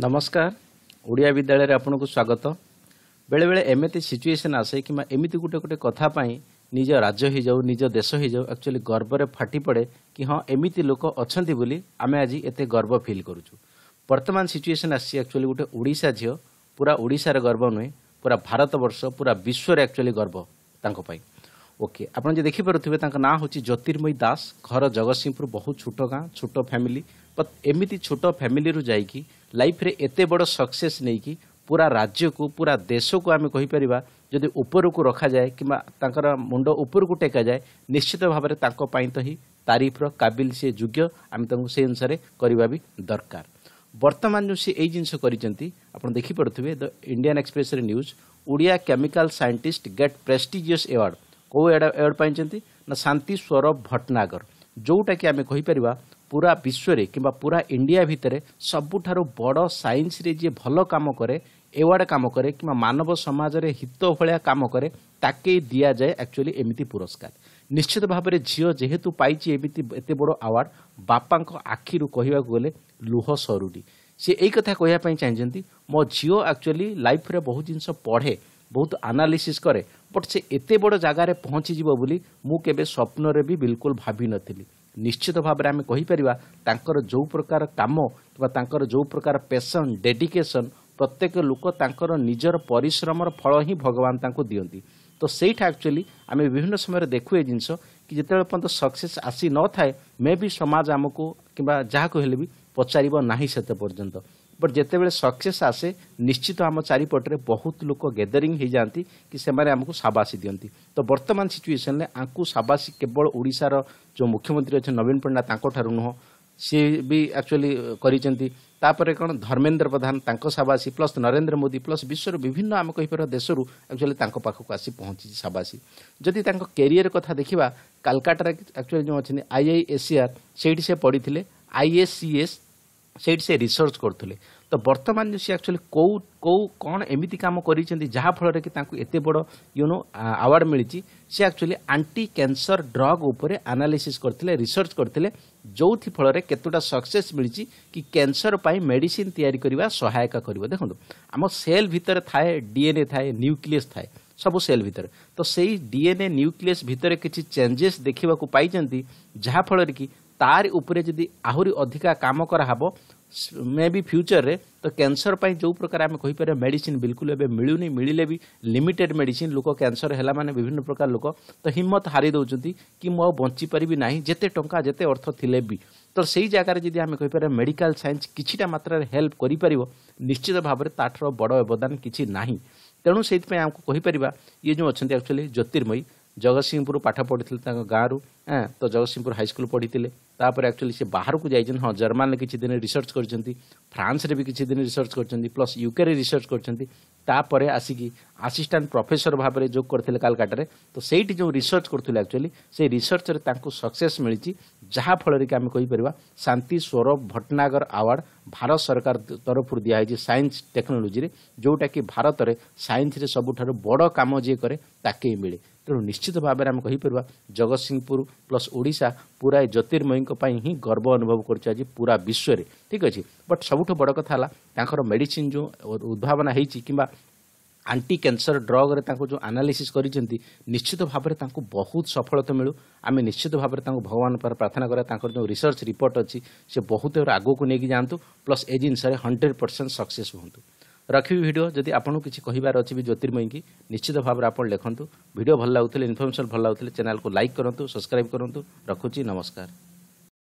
ନମସ୍କାର ଓଡ଼ିଆ ବିଦ୍ୟାଳୟରେ ଆପଣଙ୍କୁ ସ୍ୱାଗତ ବେଳେବେଳେ ଏମିତି ସିଚୁଏସନ୍ ଆସେ କିମ୍ବା ଏମିତି ଗୋଟେ ଗୋଟେ କଥା ପାଇଁ ନିଜ ରାଜ୍ୟ ହୋଇଯାଉ ନିଜ ଦେଶ ହୋଇଯାଉ ଆକ୍ଚୁଆଲି ଗର୍ବରେ ଫାଟି ପଡ଼େ କି ହଁ ଏମିତି ଲୋକ ଅଛନ୍ତି ବୋଲି ଆମେ ଆଜି ଏତେ ଗର୍ବ ଫିଲ୍ କରୁଛୁ ବର୍ତ୍ତମାନ ସିଚୁଏସନ୍ ଆସିଛି ଆକ୍ଚୁଆଲି ଗୋଟେ ଓଡ଼ିଶା ଝିଅ ପୁରା ଓଡ଼ିଶାର ଗର୍ବ ନୁହେଁ ପୁରା ଭାରତବର୍ଷ ପୁରା ବିଶ୍ୱରେ ଆକ୍ଚୁଆଲି ଗର୍ବ ତାଙ୍କ ପାଇଁ ଓକେ ଆପଣ ଯଦି ଦେଖିପାରୁଥିବେ ତାଙ୍କ ନାଁ ହେଉଛି ଜ୍ୟୋତିର୍ମୟୀ ଦାସ ଘର ଜଗତସିଂହପୁର ବହୁତ ଛୋଟ ଗାଁ ଛୋଟ ଫ୍ୟାମିଲି ଏମିତି ଛୋଟ ଫ୍ୟାମିଲିରୁ ଯାଇକି ଲାଇଫ୍ରେ ଏତେ ବଡ଼ ସକ୍ସେସ୍ ନେଇକି ପୁରା ରାଜ୍ୟକୁ ପୁରା ଦେଶକୁ ଆମେ କହିପାରିବା ଯଦି ଉପରକୁ ରଖାଯାଏ କିମ୍ବା ତାଙ୍କର ମୁଣ୍ଡ ଉପରକୁ ଟେକାଯାଏ ନିଶ୍ଚିତ ଭାବରେ ତାଙ୍କ ପାଇଁ ତ ହିଁ ତାରିଫର କାବିଲ ସେ ଯୋଗ୍ୟ ଆମେ ତାଙ୍କୁ ସେ ଅନୁସାରେ କରିବା ବି ଦରକାର ବର୍ତ୍ତମାନ ଯେଉଁ ସେ ଏଇ ଜିନିଷ କରିଛନ୍ତି ଆପଣ ଦେଖିପାରୁଥିବେ ଦ ଇଣ୍ଡିଆନ୍ ଏକ୍ସପ୍ରେସ୍ରେ news Odia chemical scientist get prestigious award କେଉଁ ଆୱାର୍ଡ଼ ପାଇଛନ୍ତି ନା ଶାନ୍ତି ସ୍ୱରୂପ ଭଟ୍ଟନାଗର ଯେଉଁଟାକି ଆମେ କହିପାରିବା ପୁରା ବିଶ୍ୱରେ କିମ୍ବା ପୁରା ଇଣ୍ଡିଆ ଭିତରେ ସବୁଠାରୁ ବଡ଼ ସାଇନ୍ସରେ ଯିଏ ଭଲ କାମ କରେ ଏୱାର୍ଡ କାମ କରେ କିମ୍ବା ମାନବ ସମାଜରେ ହିତ ଭଳିଆ କାମ କରେ ତାକେ ଦିଆଯାଏ ଆକ୍ଚୁଆଲି ଏମିତି ପୁରସ୍କାର ନିଶ୍ଚିତ ଭାବରେ ଝିଅ ଯେହେତୁ ପାଇଛି ଏମିତି ଏତେ ବଡ଼ ଆୱାର୍ଡ ବାପାଙ୍କ ଆଖିରୁ କହିବାକୁ ଗଲେ ଲୁହ ସରୁଡ଼ି ସେ ଏଇ କଥା କହିବା ପାଇଁ ଚାହିଁଛନ୍ତି ମୋ ଝିଅ ଆକ୍ଚୁଆଲି ଲାଇଫ୍ରେ ବହୁତ ଜିନିଷ ପଢ଼େ ବହୁତ ଆନାଲିସିସ୍ କରେ ବଟ୍ ସେ ଏତେ ବଡ଼ ଜାଗାରେ ପହଞ୍ଚିଯିବ ବୋଲି ମୁଁ କେବେ ସ୍ୱପ୍ନରେ ବି ବିଲକୁଲ ଭାବିନଥିଲି ନିଶ୍ଚିତ ଭାବରେ ଆମେ କହିପାରିବା ତାଙ୍କର ଯେଉଁ ପ୍ରକାର କାମ କିମ୍ବା ତାଙ୍କର ଯେଉଁ ପ୍ରକାର ପେସନ୍ ଡେଡିକେସନ୍ ପ୍ରତ୍ୟେକ ଲୋକ ତାଙ୍କର ନିଜର ପରିଶ୍ରମର ଫଳ ହିଁ ଭଗବାନ ତାଙ୍କୁ ଦିଅନ୍ତି ତ ସେଇଠା ଆକ୍ଚୁଆଲି ଆମେ ବିଭିନ୍ନ ସମୟରେ ଦେଖୁ ଏ ଜିନିଷ କି ଯେତେବେଳେ ପର୍ଯ୍ୟନ୍ତ ସକ୍ସେସ୍ ଆସି ନଥାଏ ମେ ବି ସମାଜ ଆମକୁ କିମ୍ବା ଯାହାକୁ ହେଲେ ବି ପଚାରିବ ନାହିଁ ସେତେ ପର୍ଯ୍ୟନ୍ତ बट जिते बड़े आसे निश्चित आम चारिपटे बहुत लोग गैदरींग जाती कि आमको साबासी दिखती तो बर्तमान सिचुएसन आपको साबासी केवल ओडार जो मुख्यमंत्री अच्छे नवीन पट्टनायकू नुह सी भी आकचुअली करपर कौन धर्मेन्द्र प्रधान साबासी प्लस नरेन्द्र मोदी प्लस विश्व विभिन्न आम कही पार देश आकचुअली पाखक आसी पहुंची साबासी जदि कैरियर कथा देखा कालकाटार आकचुअली जो अच्छे आई आई एसीआर से पढ़ी थे एस ସେଇଠି ସେ ରିସର୍ଚ୍ଚ କରୁଥିଲେ ତ ବର୍ତ୍ତମାନ ସେ ଆକ୍ଚୁଆଲି କେଉଁ କେଉଁ କ'ଣ ଏମିତି କାମ କରିଛନ୍ତି ଯାହାଫଳରେ କି ତାଙ୍କୁ ଏତେ ବଡ଼ ୟୁନୋ ଆୱାର୍ଡ଼ ମିଳିଛି ସେ ଆକ୍ଚୁଆଲି ଆଣ୍ଟି କ୍ୟାନ୍ସର ଡ୍ରଗ୍ ଉପରେ ଆନାଲିସିସ୍ କରିଥିଲେ ରିସର୍ଚ୍ଚ କରିଥିଲେ ଯେଉଁଥି ଫଳରେ କେତୋଟା ସକ୍ସେସ୍ ମିଳିଛି କି କ୍ୟାନ୍ସର ପାଇଁ ମେଡ଼ିସିନ୍ ତିଆରି କରିବା ସହାୟକ କରିବ ଦେଖନ୍ତୁ ଆମ ସେଲ୍ ଭିତରେ ଥାଏ ଏ ଥାଏ ନ୍ୟୁକ୍ଲିୟସ୍ ଥାଏ ସବୁ ସେଲ୍ ଭିତରେ ତ ସେଇ ଏ ନ୍ୟୁକ୍ଲିୟସ୍ ଭିତରେ କିଛି ଚେଞ୍ଜେସ୍ ଦେଖିବାକୁ ପାଇଛନ୍ତି ଯାହାଫଳରେ କି ତାରି ଉପରେ ଯଦି ଆହୁରି ଅଧିକା କାମ କରାହେବ ମେ ବି ଫ୍ୟୁଚରରେ ତ କ୍ୟାନ୍ସର ପାଇଁ ଯେଉଁ ପ୍ରକାର ଆମେ କହିପାରିବା ମେଡ଼ିସିନ୍ ବିଲକୁଲ ଏବେ ମିଳୁନି ମିଳିଲେ ବି ଲିମିଟେଡ୍ ମେଡ଼ିସିନ୍ ଲୋକ କ୍ୟାନ୍ସର ହେଲା ମାନେ ବିଭିନ୍ନ ପ୍ରକାର ଲୋକ ତ ହିମ୍ମତ ହାରି ଦେଉଛନ୍ତି କି ମୁଁ ଆଉ ବଞ୍ଚିପାରିବି ନାହିଁ ଯେତେ ଟଙ୍କା ଯେତେ ଅର୍ଥ ଥିଲେ ବି ତ ସେଇ ଜାଗାରେ ଯଦି ଆମେ କହିପାରିବା ମେଡ଼ିକାଲ ସାଇନ୍ସ କିଛିଟା ମାତ୍ରାରେ ହେଲ୍ପ କରିପାରିବ ନିଶ୍ଚିତ ଭାବରେ ତାଠାର ବଡ଼ ଅବଦାନ କିଛି ନାହିଁ ତେଣୁ ସେଇଥିପାଇଁ ଆମକୁ କହିପାରିବା ଇଏ ଯେଉଁ ଅଛନ୍ତି ଆକ୍ଚୁଆଲି ଜ୍ୟୋତିର୍ମୟୀ ଜଗତସିଂହପୁର ପାଠ ପଢ଼ିଥିଲେ ତାଙ୍କ ଗାଁରୁ ତ ଜଗତସିଂହପୁର ହାଇସ୍କୁଲ ପଢ଼ିଥିଲେ ତାପରେ ଆକ୍ଚୁଆଲି ସେ ବାହାରକୁ ଯାଇଛନ୍ତି ହଁ ଜର୍ମାନରେ କିଛି ଦିନ ରିସର୍ଚ୍ଚ କରିଛନ୍ତି ଫ୍ରାନ୍ସରେ ବି କିଛି ଦିନ ରିସର୍ଚ୍ଚ କରିଛନ୍ତି ପ୍ଲସ୍ ୟୁକେରେ ରିସର୍ଚ୍ଚ କରିଛନ୍ତି ତାପରେ ଆସିକି ଆସିଷ୍ଟାଣ୍ଟ ପ୍ରଫେସର ଭାବରେ ଯୋଗ କରିଥିଲେ କାଲକାଟାରେ ତ ସେଇଠି ଯେଉଁ ରିସର୍ଚ୍ଚ କରୁଥିଲେ ଆକ୍ଚୁଆଲି ସେଇ ରିସର୍ଚ୍ଚରେ ତାଙ୍କୁ ସକ୍ସେସ୍ ମିଳିଛି ଯାହାଫଳରେ କି ଆମେ କହିପାରିବା ଶାନ୍ତି ସ୍ୱରୂପ ଭଟନାଗର ଆୱାର୍ଡ଼ ଭାରତ ସରକାର ତରଫରୁ ଦିଆହେଇଛି ସାଇନ୍ସ ଟେକ୍ନୋଲୋଜିରେ ଯେଉଁଟାକି ଭାରତରେ ସାଇନ୍ସରେ ସବୁଠାରୁ ବଡ଼ କାମ ଯିଏ କରେ ତାକେ ମିଳେ ତେଣୁ ନିଶ୍ଚିତ ଭାବରେ ଆମେ କହିପାରିବା ଜଗତସିଂହପୁର ପ୍ଲସ୍ ଓଡ଼ିଶା ପୁରା ଜ୍ୟୋତିର୍ମୟୀଙ୍କ ପାଇଁ ହିଁ ଗର୍ବ ଅନୁଭବ କରୁଛୁ ଆଜି ପୁରା ବିଶ୍ୱରେ ଠିକ୍ ଅଛି ବଟ୍ ସବୁଠୁ ବଡ଼ କଥା ହେଲା ତାଙ୍କର ମେଡ଼ିସିନ୍ ଯେଉଁ ଉଦ୍ଭାବନା ହେଇଛି କିମ୍ବା ଆଣ୍ଟି କ୍ୟାନ୍ସର ଡ୍ରଗ୍ରେ ତାଙ୍କୁ ଯେଉଁ ଆନାଲିସିସ୍ କରିଛନ୍ତି ନିଶ୍ଚିତ ଭାବରେ ତାଙ୍କୁ ବହୁତ ସଫଳତା ମିଳୁ ଆମେ ନିଶ୍ଚିତ ଭାବରେ ତାଙ୍କୁ ଭଗବାନ ପରେ ପ୍ରାର୍ଥନା କରିବା ତାଙ୍କର ଯେଉଁ ରିସର୍ଚ୍ଚ ରିପୋର୍ଟ ଅଛି ସେ ବହୁତ ଆଗକୁ ନେଇକି ଯାଆନ୍ତୁ ପ୍ଲସ୍ ଏ ଜିନିଷରେ ହଣ୍ଡ୍ରେଡ଼ ପରସେଣ୍ଟ ସକ୍ସେସ୍ ହୁଅନ୍ତୁ ରଖିବି ଭିଡ଼ିଓ ଯଦି ଆପଣଙ୍କୁ କିଛି କହିବାର ଅଛି ବି ଜ୍ୟୋତିର୍ମୟୀକି ନିଶ୍ଚିତ ଭାବରେ ଆପଣ ଲେଖନ୍ତୁ ଭିଡ଼ିଓ ଭଲ ଲାଗୁଥିଲେ ଇନଫର୍ମେସନ୍ ଭଲ ଲାଗୁଥିଲେ ଚ୍ୟାନେଲ୍କୁ ଲାଇକ୍ କରନ୍ତୁ ସବସ୍କ୍ରାଇବ୍ କରନ୍ତୁ ରଖୁଛି ନମସ୍କାର